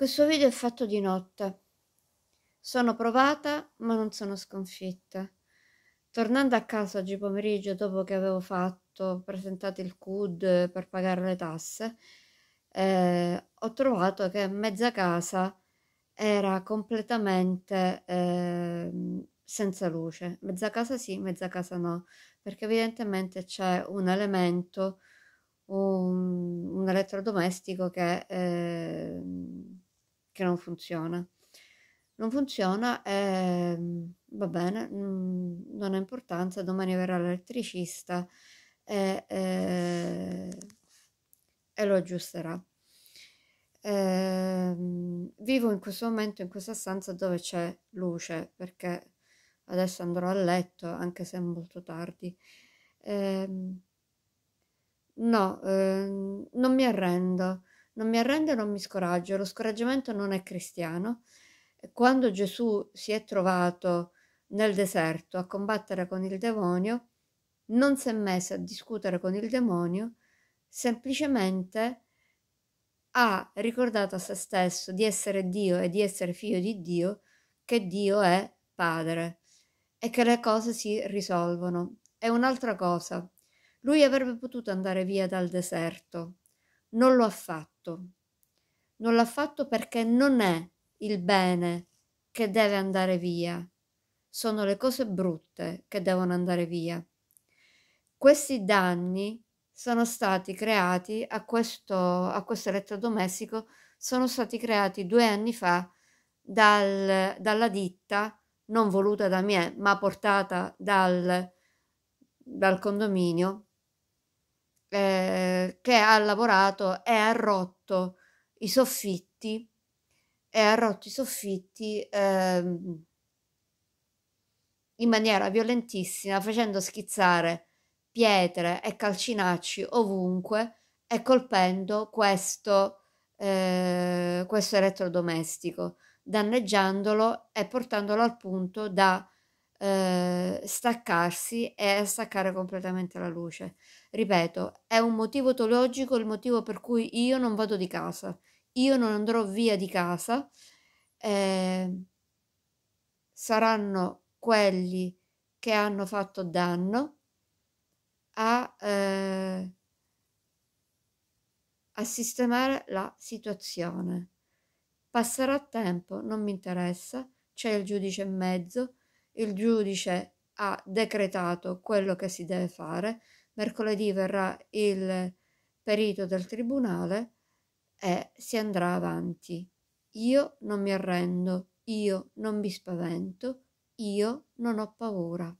Questo video è fatto di notte. Sono provata, ma non sono sconfitta. Tornando a casa oggi pomeriggio, dopo che avevo fatto, presentato il CUD per pagare le tasse, eh, ho trovato che mezza casa era completamente eh, senza luce. Mezza casa sì, mezza casa no, perché evidentemente c'è un elemento, un, un elettrodomestico che... Eh, che non funziona. Non funziona, eh, va bene, mm, non ha importanza, domani verrà l'elettricista e, eh, e lo aggiusterà. Eh, vivo in questo momento in questa stanza dove c'è luce perché adesso andrò a letto anche se è molto tardi. Eh, no, eh, non mi arrendo. Non mi arrendo e non mi scoraggio, lo scoraggiamento non è cristiano. Quando Gesù si è trovato nel deserto a combattere con il demonio, non si è messo a discutere con il demonio, semplicemente ha ricordato a se stesso di essere Dio e di essere figlio di Dio, che Dio è Padre e che le cose si risolvono. È un'altra cosa. Lui avrebbe potuto andare via dal deserto, non lo ha fatto fatto. Non l'ha fatto perché non è il bene che deve andare via, sono le cose brutte che devono andare via. Questi danni sono stati creati a questo, a questo elettrodomestico, sono stati creati due anni fa dal, dalla ditta non voluta da me, ma portata dal, dal condominio eh, che ha lavorato e ha rotto i soffitti e ha rotto i soffitti eh, in maniera violentissima facendo schizzare pietre e calcinacci ovunque e colpendo questo, eh, questo elettrodomestico danneggiandolo e portandolo al punto da eh, staccarsi e staccare completamente la luce. Ripeto, è un motivo teologico il motivo per cui io non vado di casa, io non andrò via di casa, eh, saranno quelli che hanno fatto danno a, eh, a sistemare la situazione. Passerà tempo, non mi interessa, c'è il giudice in mezzo, il giudice ha decretato quello che si deve fare. Mercoledì verrà il perito del tribunale e si andrà avanti. Io non mi arrendo, io non mi spavento, io non ho paura.